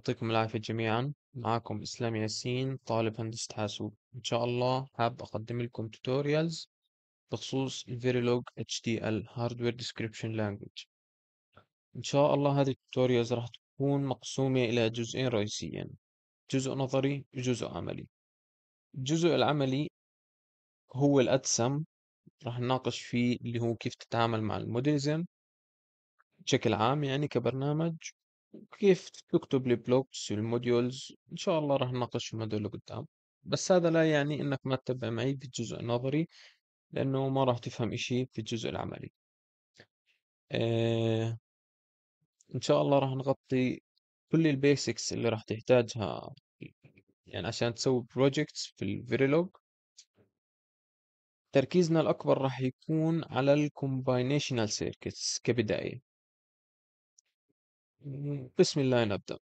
يعطيكم العافية جميعا معكم إسلام ياسين طالب هندسة حاسوب إن شاء الله حاب أقدم لكم توتوريالز بخصوص الفيريلوج HDL Hardware Description Language إن شاء الله هذه التوتوريالز راح تكون مقسومة إلى جزئين رئيسيا جزء نظري وجزء عملي الجزء العملي هو الأدسم راح نناقش فيه اللي هو كيف تتعامل مع الموديلزم بشكل عام يعني كبرنامج كيف تكتب لي بلوكس والموديولز ان شاء الله راح نناقشهم هذول قدام بس هذا لا يعني انك ما تتبع معي في الجزء النظري لانه ما راح تفهم اشي في الجزء العملي آه ان شاء الله راح نغطي كل البيسكس اللي راح تحتاجها يعني عشان تسوي بروجكتس في الفيريلوج تركيزنا الأكبر راح يكون على الكومباينيشنال سيركتس كبداية بسم الله نبدأ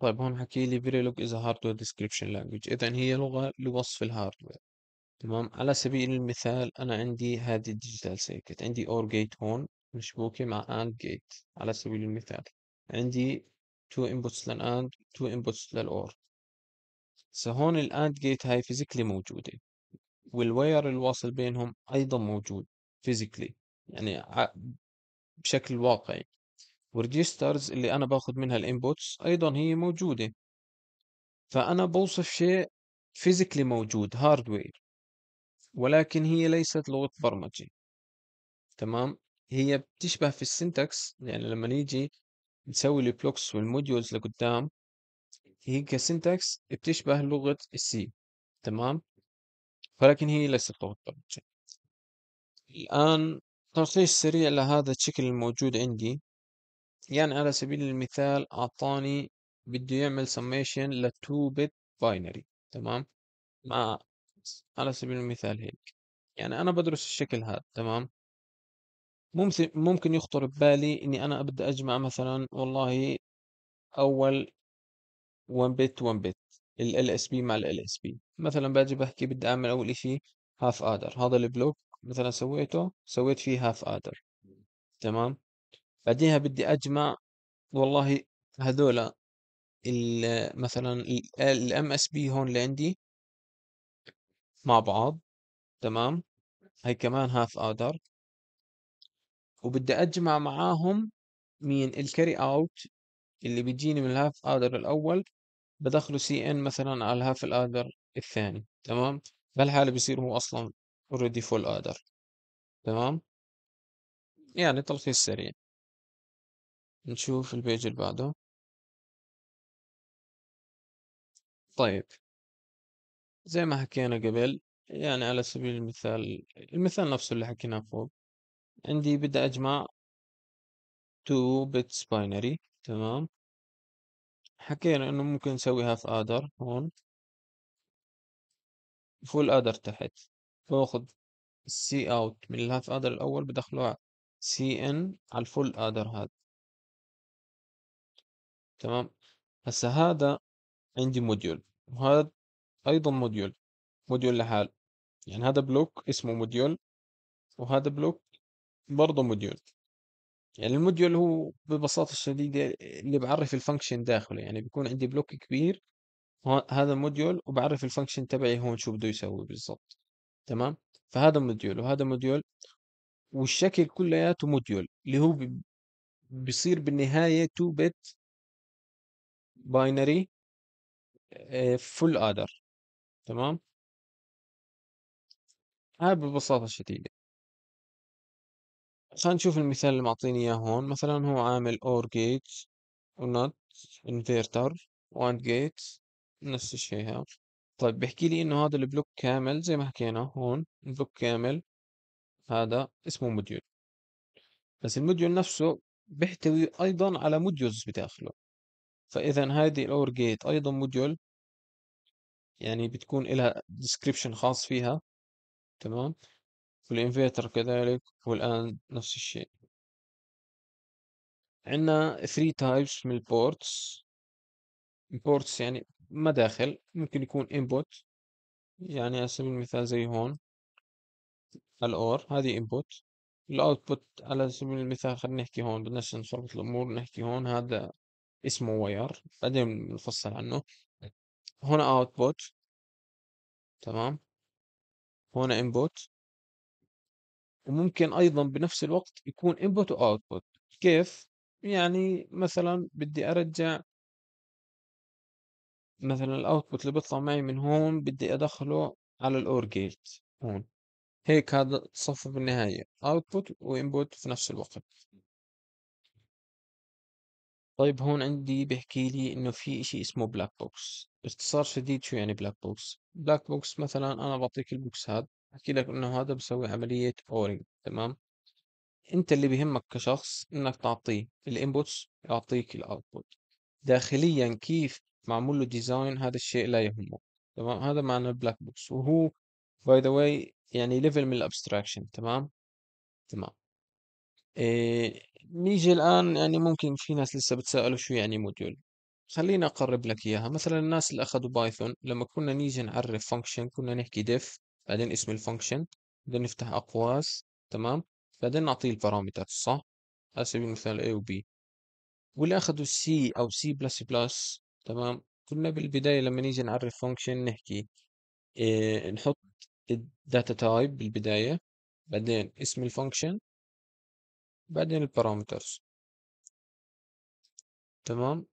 طيب هون حكي لي Verilog is a hardware description language إذا هي لغة لوصف الهاردوير تمام على سبيل المثال أنا عندي هذه الديجيتال سيركت عندي OR جيت هون مشبوكة مع AND جيت على سبيل المثال عندي تو inputs لل AND تو inputs لل OR الآند جيت هاي فيزيكلي موجودة والواير الواصل بينهم أيضا موجود فيزيكلي يعني بشكل واقعي والريجسترز اللي انا باخذ منها الانبوتس ايضا هي موجوده فانا بوصف شيء فيزيكلي موجود هاردوير ولكن هي ليست لغه برمجه تمام هي بتشبه في السنتكس يعني لما نيجي نسوي البلوكس والموديولز لقدام هي كسنتكس بتشبه لغه السي تمام ولكن هي ليست لغه برمجه الآن تلخيص سريع لهذا الشكل الموجود عندي يعني على سبيل المثال أعطاني بده يعمل summation ل 2 bit binary تمام مع على سبيل المثال هيك يعني أنا بدرس الشكل هذا تمام ممكن ممكن يخطر ببالي إني أنا بدي أجمع مثلا والله أول 1 bit 1 bit ال LSB مع ال LSB مثلا باجي بحكي بدي أعمل أول إشي هاف آدر هذا البلوك مثلا سويته سويت فيه هاف ادر تمام بعديها بدي اجمع والله هذولا مثلا الام اس بي هون اللي عندي مع بعض تمام هي كمان هاف ادر وبدي اجمع معاهم مين الكاري اوت اللي بيجيني من الهاف ادر الاول بدخله سي ان مثلا على الهاف الادر الثاني تمام بهالحالة بصير هو اصلا already full order تمام يعني تلخيص سريع نشوف البيج اللي بعده طيب زي ما حكينا قبل يعني على سبيل المثال المثال نفسه اللي حكيناه فوق عندي بدي أجمع 2 bits binary تمام حكينا إنه ممكن نسوي هاف آدر هون فول آدر تحت باخد السي اوت من الهاف ادر الاول بدخله سي ان على الفول ادر هذا تمام هسا هذا عندي موديول وهذا ايضا موديول موديول لحاله يعني هذا بلوك اسمه موديول وهذا بلوك برضه موديول يعني الموديول هو ببساطة شديدة اللي بعرف الفانكشن داخله يعني بيكون عندي بلوك كبير هذا موديول وبعرف الفانكشن تبعي هون شو بده يسوي بالضبط تمام؟ فهذا موديول وهذا موديول والشكل كلياته موديول اللي هو بيصير بالنهاية 2 بت باينري فول ادر تمام؟ هاي ببساطة شديدة خلينا نشوف المثال اللي معطيني اياه هون مثلا هو عامل اور جيت ونوت انفرتر واند جيت نفس الشيء هذا طيب بيحكي لي إنه هذا البلوك كامل زي ما حكينا هون بلوك كامل هذا اسمه موديول بس الموديول نفسه بيحتوي أيضا على موديولز بداخله فإذا هذه الأور جيت أيضا موديول يعني بتكون لها ديسكريبشن خاص فيها تمام والإنفيتر كذلك والآن نفس الشيء عندنا 3 تايبس من البورتس بورتس يعني مداخل ممكن يكون input يعني على سبيل المثال زي هون الأور هذه input الأوتبوت على سبيل المثال خلينا نحكي هون بدناش نخربط الأمور نحكي هون هذا اسمه واير بعدين بنفصل عنه هنا اوتبوت تمام هنا انبوت وممكن ايضا بنفس الوقت يكون انبوت واوتبوت كيف يعني مثلا بدي ارجع مثلا الاوتبوت اللي بيطلع معي من هون بدي ادخله على الاور جيت هون هيك هذا تصفب النهاية اوتبوت وانبوت في نفس الوقت طيب هون عندي بحكي لي انه في اشي اسمه بلاك بوكس باختصار شديد شو يعني بلاك بوكس بلاك بوكس مثلا انا بعطيك البوكس هاد بحكي لك انه هذا بسوي عملية اورينج تمام انت اللي بهمك كشخص انك تعطيه الانبوتس يعطيك الاوتبوت داخليا كيف معمول له ديزاين هذا الشيء لا يهمه تمام هذا معنى البلاك بوكس وهو باي ذا واي يعني ليفل من الابستراكشن تمام تمام إيه نيجي الان يعني ممكن في ناس لسه بتسالوا شو يعني موديول خليني اقرب لك اياها مثلا الناس اللي اخذوا بايثون لما كنا نيجي نعرف فانكشن كنا نحكي ديف بعدين اسم الفانكشن بعدين نفتح اقواس تمام بعدين نعطيه البارامتر صح على سبيل المثال A و B واللي اخذوا C او C++ تمام كنا بالبداية لما نيجي نعرف فانكشن نحكي إيه نحط الداتا تايب بالبداية بعدين اسم الفانكشن بعدين البارامترز تمام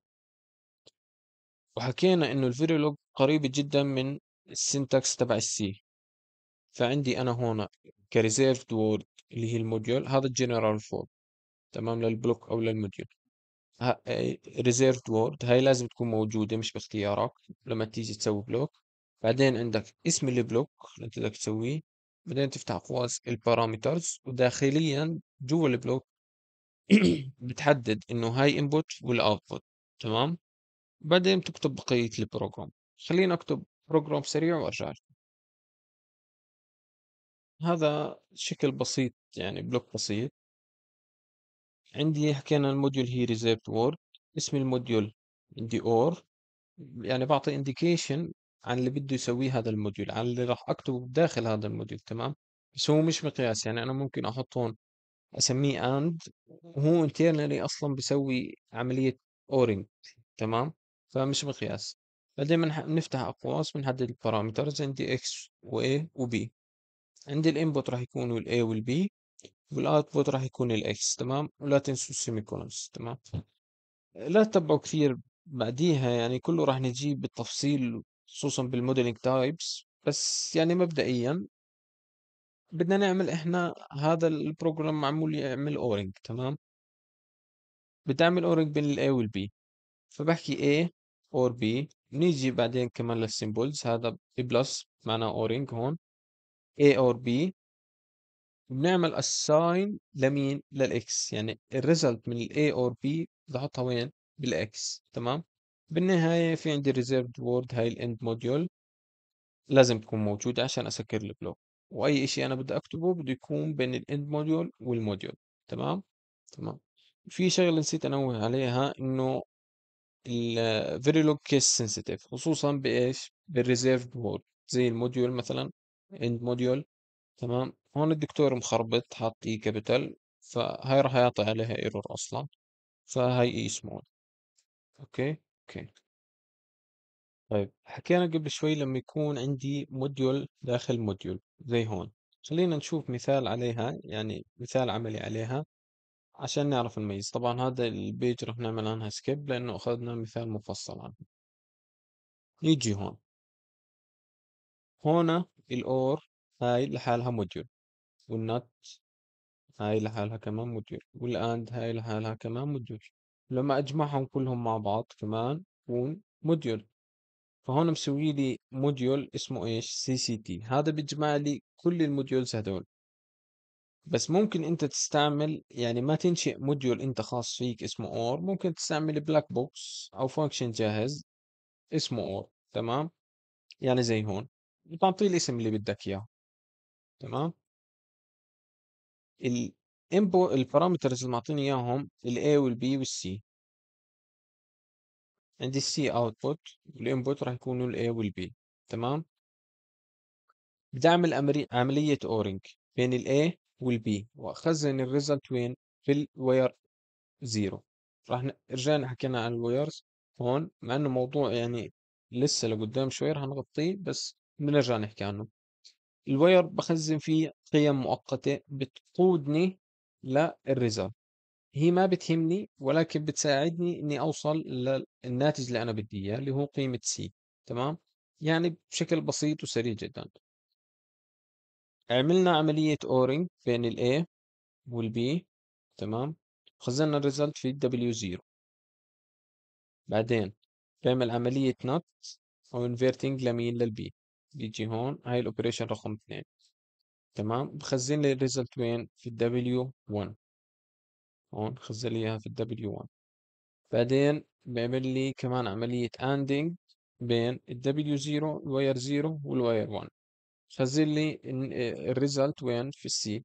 وحكينا انه الفيديو قريب جدا من السنتكس تبع السي فعندي انا هون كريزيرفد وورد اللي هي الموديول هذا الجنرال فور تمام للبلوك او للموديول ريزيرفد وورد آه، هاي لازم تكون موجودة مش باختيارك لما تيجي تسوي بلوك بعدين عندك اسم البلوك اللي انت بدك تسويه بعدين تفتح قوس البارامترز وداخليا جوا البلوك بتحدد انه هاي انبوت ولا اوتبوت تمام بعدين بتكتب بقية البروجرام خلينا اكتب بروجرام سريع وارجع هذا شكل بسيط يعني بلوك بسيط عندي حكينا الموديول هي ريزيرفد وورد اسم الموديول عندي اور يعني بعطي انديكيشن عن اللي بده يسويه هذا الموديول عن اللي راح اكتبه داخل هذا الموديول تمام بس هو مش مقياس يعني انا ممكن احط هون اسميه اند وهو انترنالي اصلا بيسوي عمليه اورينج تمام فمش مقياس بعدين بنفتح اقواس بنحدد البارامترز عندي اكس و a و b عندي الانبوت راح يكونوا الاي والبي والاوتبوت راح يكون الاكس تمام ولا تنسوا السيمي كولونز تمام لا تتبعوا كثير بعديها يعني كله راح نجيه بالتفصيل خصوصا بالموديلنج تايبس بس يعني مبدئيا بدنا نعمل احنا هذا البروجرام معمول يعمل اورنج تمام بدي اعمل اورنج بين الاي والبي فبحكي A اور B نيجي بعدين كمان للسيمبولز هذا بلس معناه اورنج هون A اور B بنعمل assign لمين للاكس يعني الريزلت من الاي اور بي بحطها وين بالاكس تمام بالنهاية في عندي reserved word هاي الاند موديول لازم تكون موجودة عشان اسكر البلوك واي اشي انا بدي اكتبه بده يكون بين الاند موديول والموديول تمام تمام في شغلة نسيت انوه عليها انه ال Verilog case sensitive خصوصا بايش بالريزيرفد وورد زي الموديول مثلا end موديول تمام هون الدكتور مخربط حاط اي كابيتال فهاي راح يعطي عليها ايرور اصلا فهاي اي سمول اوكي اوكي طيب حكينا قبل شوي لما يكون عندي موديول داخل موديول زي هون خلينا نشوف مثال عليها يعني مثال عملي عليها عشان نعرف نميز طبعا هذا البيج راح نعمل عنها سكيب لانه اخذنا مثال مفصل عنها نيجي هون هون الاور هاي لحالها موديول والنات هاي لحالها كمان مدير والآند هاي لحالها كمان مدير لما أجمعهم كلهم مع بعض كمان بكون موديول فهون مسوي لي موديول اسمه ايش سي سي تي هذا بيجمع لي كل الموديولز هدول بس ممكن انت تستعمل يعني ما تنشئ موديول انت خاص فيك اسمه اور ممكن تستعمل بلاك بوكس او فانكشن جاهز اسمه اور تمام يعني زي هون بتعطيه الاسم اللي بدك اياه تمام الانبو البارامترز اللي معطيني اياهم الاي والبي والسي عندي السي اوتبوت والانبوت راح يكونوا الاي والبي تمام بدي اعمل عملية اورنج بين الاي والبي واخزن الريزلت وين في الواير زيرو راح رجعنا حكينا عن الوايرز هون مع انه موضوع يعني لسه لقدام شوي راح نغطيه بس بنرجع نحكي عنه الواير بخزن فيه قيم مؤقتة بتقودني للريزلت هي ما بتهمني ولكن بتساعدني اني اوصل للناتج اللي انا بدي اياه اللي هو قيمة سي تمام يعني بشكل بسيط وسريع جدا عملنا عملية اورينج بين الـ A والـ B تمام وخزنا الريزلت في W0 بعدين بعمل عملية نوت أو انفيرتنج لمين للبي بيجي هون هاي الاوبريشن رقم اثنين تمام بخزن لي الريزلت وين في الدبليو 1 هون خزن لي اياها في الدبليو 1 بعدين بعمل لي كمان عملية اندنج بين الدبليو 0 الواير 0 والواير 1 خزن لي آه، الريزلت وين في السي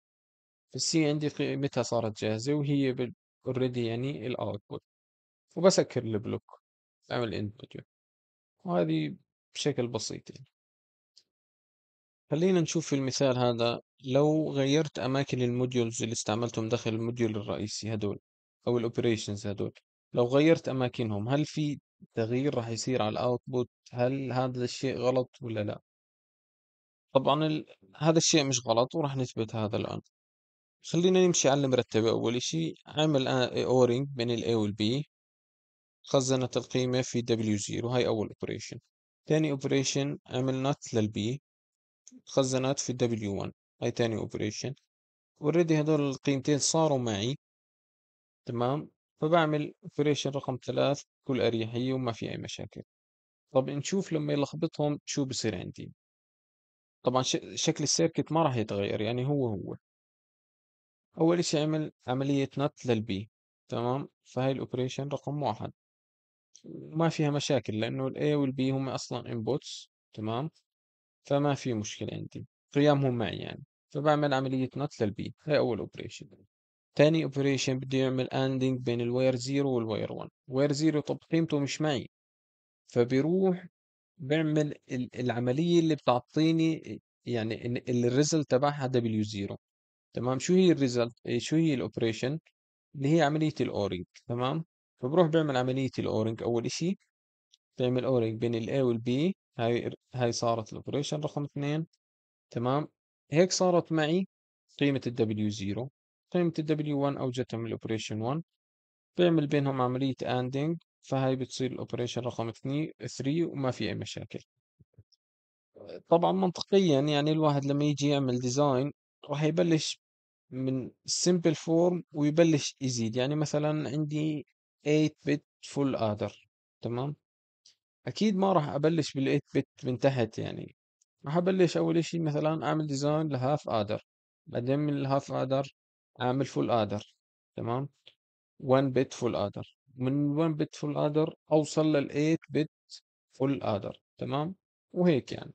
في السي عندي قيمتها صارت جاهزة وهي اوريدي يعني الاوتبوت وبسكر البلوك بعمل اند وهذه بشكل بسيط يعني. خلينا نشوف في المثال هذا لو غيرت أماكن الموديولز اللي استعملتهم داخل الموديول الرئيسي هدول أو الأوبريشنز هدول لو غيرت أماكنهم هل في تغيير راح يصير على الأوتبوت هل هذا الشيء غلط ولا لا طبعا ال... هذا الشيء مش غلط وراح نثبت هذا الآن خلينا نمشي على المرتبة أول شيء عمل أورينج بين ال A وال B خزنت القيمة في W0 هاي أول أوبريشن ثاني أوبريشن عمل نوت لل B اتخزنت في W1 هاي تاني اوبريشن اوريدي هدول القيمتين صاروا معي تمام فبعمل اوبريشن رقم ثلاث بكل اريحية وما في اي مشاكل طب نشوف لما يلخبطهم شو بصير عندي طبعا شكل السيركت ما راح يتغير يعني هو هو اول اشي عمل عملية نت للبي تمام فهي الاوبريشن رقم واحد ما فيها مشاكل لانه الاي والبي هم اصلا انبوتس تمام فما في مشكلة عندي قيامهم معي يعني فبعمل عملية نوت للبي هاي أول أوبريشن تاني أوبريشن بدي يعمل أندينج بين الوير زيرو والوير ون وير زيرو طب قيمته مش معي فبيروح بعمل العملية اللي بتعطيني يعني الريزلت تبعها دبليو زيرو تمام شو هي الريزلت إيه، شو هي الاوبريشن اللي هي عملية الاورينج تمام فبروح بعمل عملية الاورينج أول إشي بعمل اورينج بين ال A B هاي هاي صارت الاوبريشن رقم اثنين تمام هيك صارت معي قيمة ال W0 قيمة ال W1 أوجدتها من الأوبريشن 1 بعمل بينهم عملية أندنج فهاي بتصير الأوبريشن رقم 2 3 وما في أي مشاكل طبعا منطقيا يعني الواحد لما يجي يعمل ديزاين راح يبلش من simple form ويبلش يزيد يعني مثلا عندي 8 bit full ادر تمام أكيد ما راح أبلش بال8 بت من تحت يعني راح أبلش أول إشي مثلا أعمل ديزاين لهاف آدر بعدين من الهاف آدر أعمل فول آدر تمام 1 بت فول آدر من 1 بت فول آدر أوصل لل8 بت فول آدر تمام وهيك يعني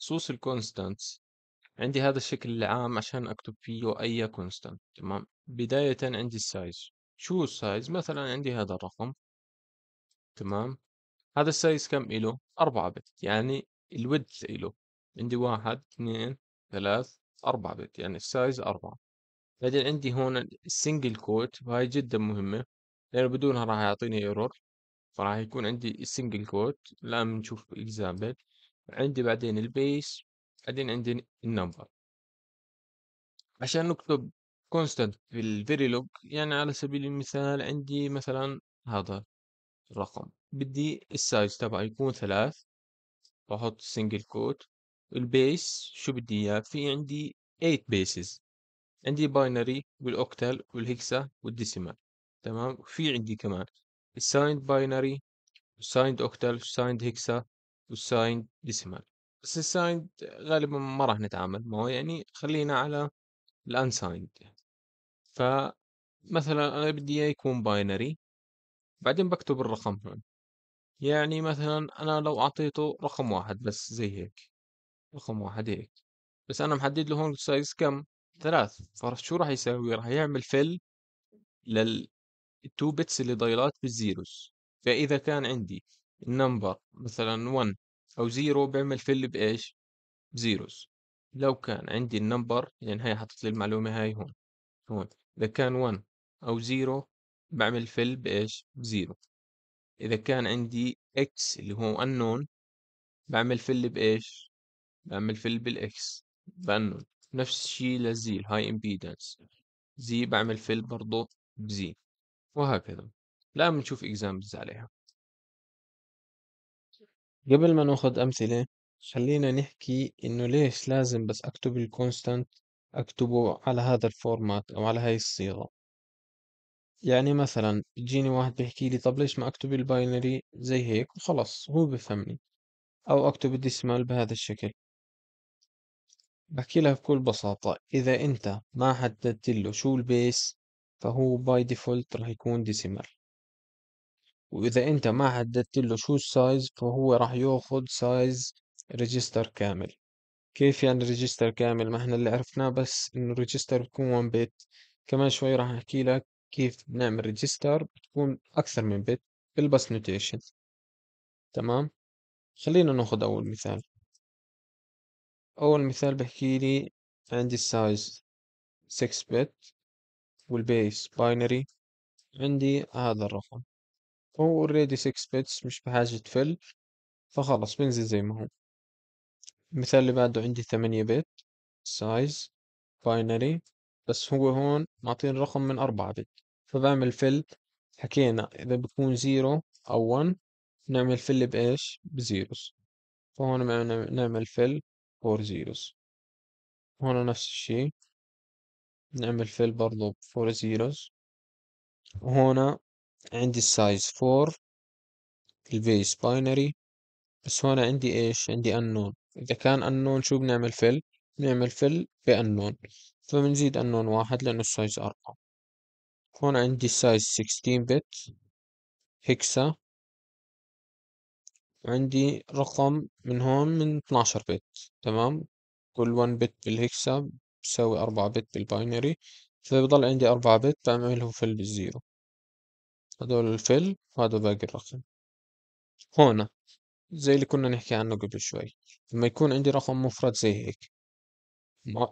خصوص الكونستانتس عندي هذا الشكل العام عشان أكتب فيه أي كونستانت تمام بداية عندي السايز شو السايز مثلا عندي هذا الرقم تمام هذا السايز كم إله أربعة بت يعني الود إله عندي واحد اثنين ثلاث أربعة بت يعني السايز أربعة بعدين عندي هون السنجل كوت وهي جدا مهمة لأنه بدونها راح يعطيني ايرور فراح يكون عندي السنجل كوت الآن بنشوف اكزامبل عندي بعدين البيس بعدين عندي النمبر عشان نكتب كونستنت في الفيريلوج يعني على سبيل المثال عندي مثلا هذا الرقم بدي السايز تبعه يكون ثلاث بحط سنجل كوت البيس شو بدي اياه في عندي 8 بيسز عندي باينري والاوكتال والهكسا والديسيمال تمام في عندي كمان السايند باينري والسايند اوكتال والسايند هكسا والسايند ديسيمال بس السايند غالبا ما راح نتعامل معه يعني خلينا على الانسايند فمثلا انا بدي اياه يكون باينري بعدين بكتب الرقم هون يعني مثلا أنا لو أعطيته رقم واحد بس زي هيك رقم واحد هيك بس أنا محدد له هون سايز كم ثلاث فشو راح يساوي راح يعمل فل لل التو بيتس اللي ضايلات بالزيروز فإذا كان عندي النمبر مثلا 1 أو 0 بعمل فل بإيش بزيروز لو كان عندي النمبر يعني هاي حطت لي المعلومة هاي هون هون إذا كان 1 أو 0 بعمل فل بإيش؟ بزيرو إذا كان عندي x اللي هو unknown بعمل فل بإيش؟ بعمل fill بالx unknown نفس الشيء للزي هاي امبيدنس زي بعمل فل برضو بزي وهكذا لا بنشوف examples عليها قبل ما ناخذ أمثلة خلينا نحكي إنه ليش لازم بس أكتب الكونستانت أكتبه على هذا الفورمات أو على هاي الصيغة يعني مثلا بيجيني واحد بيحكي لي طب ليش ما اكتب الباينري زي هيك وخلص هو بفهمني او اكتب الديسمال بهذا الشكل بحكي لها بكل بساطة اذا انت ما حددت له شو البيس فهو باي ديفولت راح يكون ديسمال واذا انت ما حددت له شو السايز فهو راح ياخذ سايز ريجستر كامل كيف يعني ريجستر كامل ما احنا اللي عرفناه بس انه الريجستر بيكون 1 بت كمان شوي راح احكي لك كيف بنعمل ريجستر بتكون أكثر من بت بالبس نوتيشن تمام خلينا ناخد أول مثال أول مثال بحكي لي عندي السايز 6 بت والبيس باينري عندي هذا الرقم هو اوريدي 6 بتس مش بحاجة تفل فخلص بنزل زي ما هو المثال اللي بعده عندي 8 بت سايز باينري بس هو هون معطيني رقم من 4 بت فبعمل فل حكينا إذا بكون زيرو أو ون نعمل فل بإيش بزيروز فهون نعم-، نعمل فل فور زيروز هون نفس الشي نعمل فل برضو فور زيروز وهنا عندي السايز فور البيس باينري بس هون عندي ايش عندي انون اذا كان انون شو بنعمل فل بنعمل فل بأنون فبنزيد انون واحد لانه السايز اربعة هون عندي سايز 16 بت هيكسا وعندي رقم من هون من 12 بت تمام كل 1 بت بالهيكسا بساوي 4 بت بالباينري فبضل عندي 4 بت بعملهم فل بالزيرو هدول الفل وهذا باقي الرقم هون زي اللي كنا نحكي عنه قبل شوي لما يكون عندي رقم مفرد زي هيك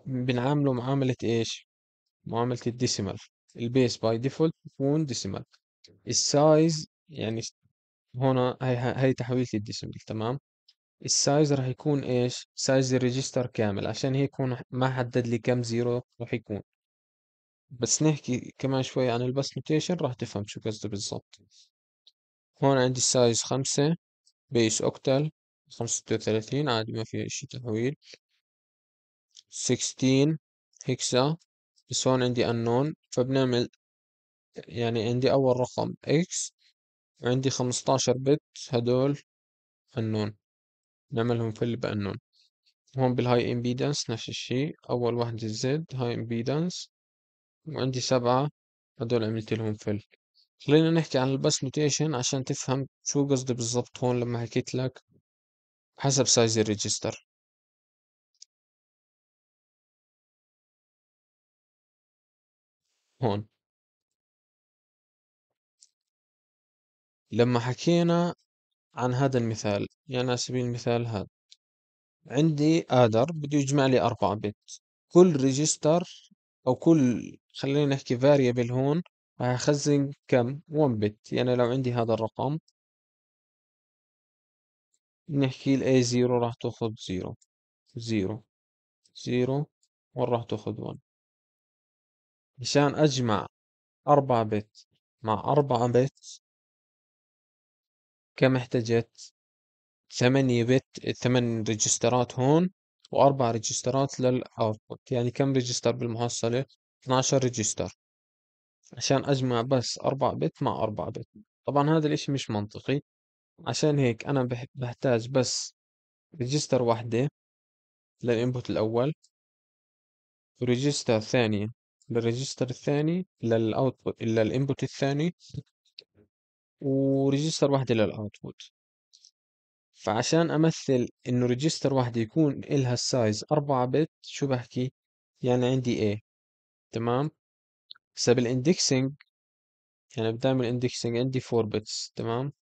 بنعامله معاملة ايش معاملة الديسيمال البيس باي ديفولت يكون ديسيمال السايز يعني هنا هاي هاي تحويلة الديسيمال تمام السايز راح يكون ايش سايز الريجستر كامل عشان هيك هون ما حدد لي كم زيرو راح يكون بس نحكي كمان شوي عن البس نوتيشن راح تفهم شو قصدي بالضبط هون عندي السايز خمسة بيس اوكتال خمسة وثلاثين عادي ما في اشي تحويل 16 هيكسا بس هون عندي unknown فبنعمل يعني عندي أول رقم x وعندي 15 بت هدول unknown نعملهم fill بأنون هون بالهاي امبيدنس نفس الشيء أول وحدة الزد هاي امبيدنس وعندي سبعة هدول عملت لهم fill خلينا نحكي عن البس نوتيشن عشان تفهم شو قصدي بالضبط هون لما حكيت لك حسب سايز الريجستر هون لما حكينا عن هذا المثال يعني على سبيل المثال هذا عندي آدر بده يجمع لي أربعة بت كل ريجستر أو كل خلينا نحكي فاريبل هون هخزن كم 1 بت يعني لو عندي هذا الرقم نحكي الـ A0 راح تاخذ 0 0 0 1 راح تاخذ 1 مشان أجمع أربعة بت مع أربعة بت كم احتجت ثمانية بت ثمان ريجسترات هون وأربع ريجسترات للأوتبوت يعني كم ريجستر بالمحصلة 12 ريجستر عشان أجمع بس أربعة بت مع أربعة بت طبعا هذا الإشي مش منطقي عشان هيك أنا بحتاج بس ريجستر واحدة للإنبوت الأول وريجستر ثانية للريجستر الثاني للاوتبوت الانبوت الثاني وريجستر واحدة للاوتبوت فعشان امثل انه ريجستر واحدة يكون الها السايز اربعة بت شو بحكي يعني عندي A تمام هسا بالاندكسنج يعني بدعم الاندكسنج عندي 4 بتس تمام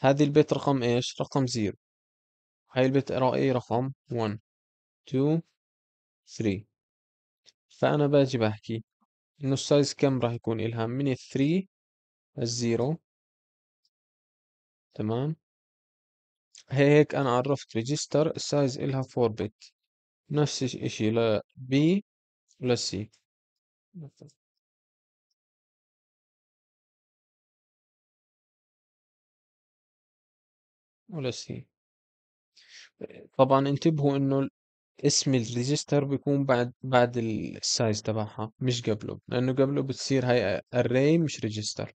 هذه البيت رقم ايش رقم 0 هاي البيت رأي رقم 1 2 3 فأنا باجي بحكي إنه السايز كم راح يكون إلها من الثري الزيرو تمام هيك أنا عرفت ريجستر السايز إلها فور بت نفس الشيء ل بي ولا سي ولا سي طبعا انتبهوا انه اسم الريجستر بيكون بعد بعد السايز تبعها مش قبله لانه قبله بتصير هاي array مش ريجستر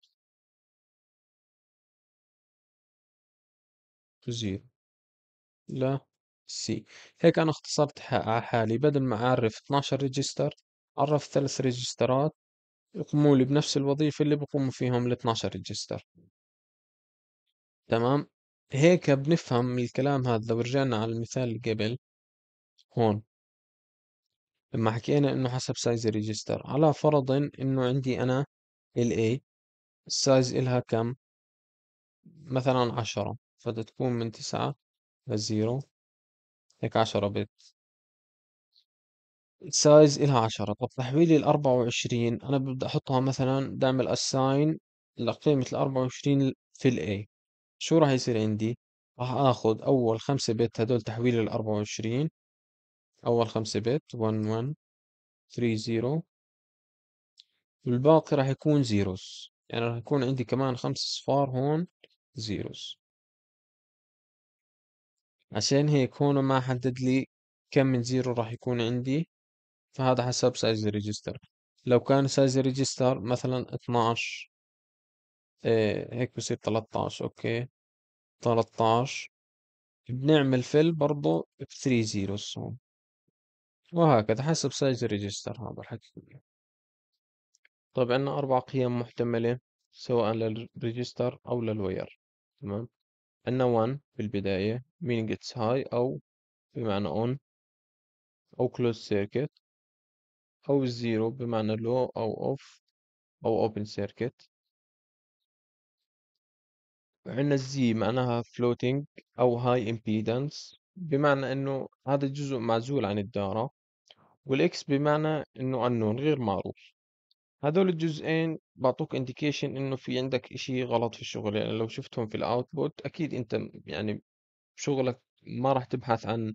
زيرو لا سي هيك انا اختصرت على حالي بدل ما اعرف 12 ريجستر عرفت ثلاث ريجسترات يقوموا لي بنفس الوظيفة اللي بقوموا فيهم ال 12 ريجستر تمام هيك بنفهم الكلام هذا لو رجعنا على المثال اللي قبل هون لما حكينا انه حسب سايز الريجستر على فرض انه عندي انا ال A السايز الها كم مثلا عشرة فتتكون من تسعة لزيرو هيك عشرة بت سايز إلها عشرة طب تحويلي الأربعة وعشرين أنا بدي أحطها مثلا بدي أعمل أساين لقيمة الأربعة وعشرين في A شو راح يصير عندي؟ راح آخذ أول خمسة بت هدول تحويلي الأربعة وعشرين أول خمسة بت ون ون ثري زيرو والباقي راح يكون زيروز يعني راح يكون عندي كمان خمس صفار هون زيروز عشان هيك هون ما حدد لي كم من زيرو راح يكون عندي فهذا حسب سايز الريجستر لو كان سايز الريجستر مثلا 12 إيه هيك بصير 13 اوكي 13 بنعمل فل برضو بثري زيروز هون وهكذا حسب سايز الريجستر هذا الحكي كله طيب عندنا أربع قيم محتملة سواء للريجستر أو للوير تمام عندنا 1 بالبداية meaning it's high أو بمعنى on أو closed circuit أو 0 بمعنى low أو off أو open circuit عندنا الزي معناها floating أو high impedance بمعنى إنه هذا الجزء معزول عن الدارة والاكس بمعنى انه unknown غير معروف هذول الجزئين بعطوك انديكيشن انه في عندك اشي غلط في الشغل يعني لو شفتهم في الاوتبوت اكيد انت يعني شغلك ما راح تبحث عن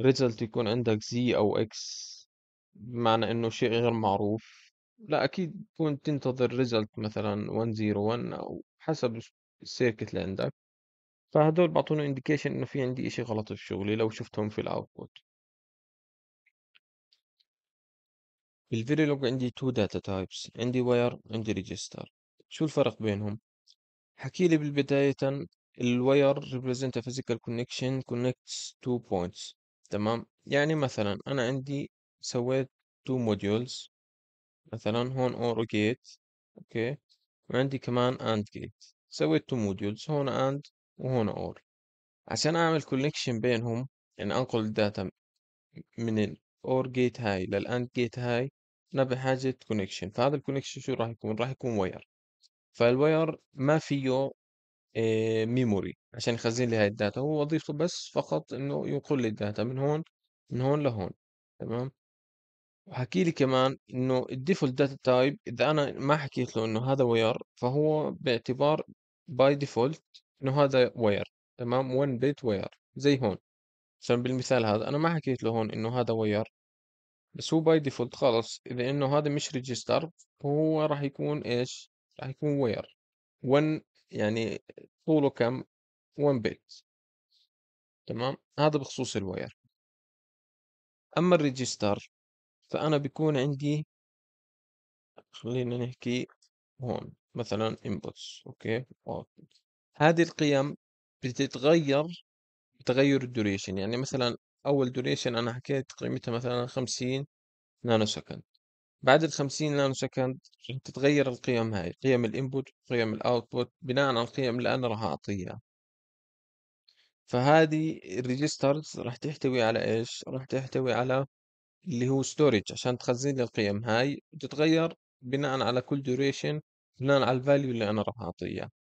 ريزلت يكون عندك زي او اكس بمعنى انه شيء غير معروف لا اكيد تكون تنتظر ريزلت مثلا 101 او حسب السيركت اللي عندك فهدول بعطونا انديكيشن انه في عندي اشي غلط في شغلي لو شفتهم في الاوتبوت بالفيريلوج عندي تو داتا تايبس عندي واير وعندي ريجستر شو الفرق بينهم حكي لي بالبداية الواير ريبريزنت ا فيزيكال كونكشن كونكتس تو بوينتس تمام يعني مثلا انا عندي سويت تو موديولز مثلا هون اور جيت اوكي وعندي كمان اند جيت سويت تو موديولز هون اند وهون اور عشان اعمل كونكشن بينهم يعني انقل الداتا من الاور جيت هاي للاند جيت هاي احنا بحاجة كونكشن فهذا الكونكشن شو راح يكون راح يكون واير فالواير ما فيه ميموري آه، عشان يخزن لي هاي الداتا هو وظيفته بس فقط انه ينقل لي الداتا من هون من هون لهون تمام وحكي لي كمان انه الديفولت داتا تايب اذا انا ما حكيت له انه هذا وير فهو باعتبار باي ديفولت انه هذا وير تمام 1 بيت وير زي هون مثلا بالمثال هذا انا ما حكيت له هون انه هذا وير بس هو باي ديفولت خلص اذا انه هذا مش ريجستر هو راح يكون ايش راح يكون وير ون يعني طوله كم 1 بت تمام هذا بخصوص الوير اما الريجستر فانا بيكون عندي خلينا نحكي هون مثلا inputs اوكي output هذه القيم بتتغير بتغير الدوريشن يعني مثلا اول دوريشن انا حكيت قيمتها مثلا 50 نانو سكند بعد ال 50 نانو سكند تتغير القيم هاي قيم الانبوت قيم الاوتبوت بناء على القيم اللي انا راح اعطيها فهذه الريجسترز راح تحتوي على ايش راح تحتوي على اللي هو ستورج عشان تخزن لي القيم هاي وتتغير بناء على كل دوريشن بناء على الفاليو اللي انا راح اعطيه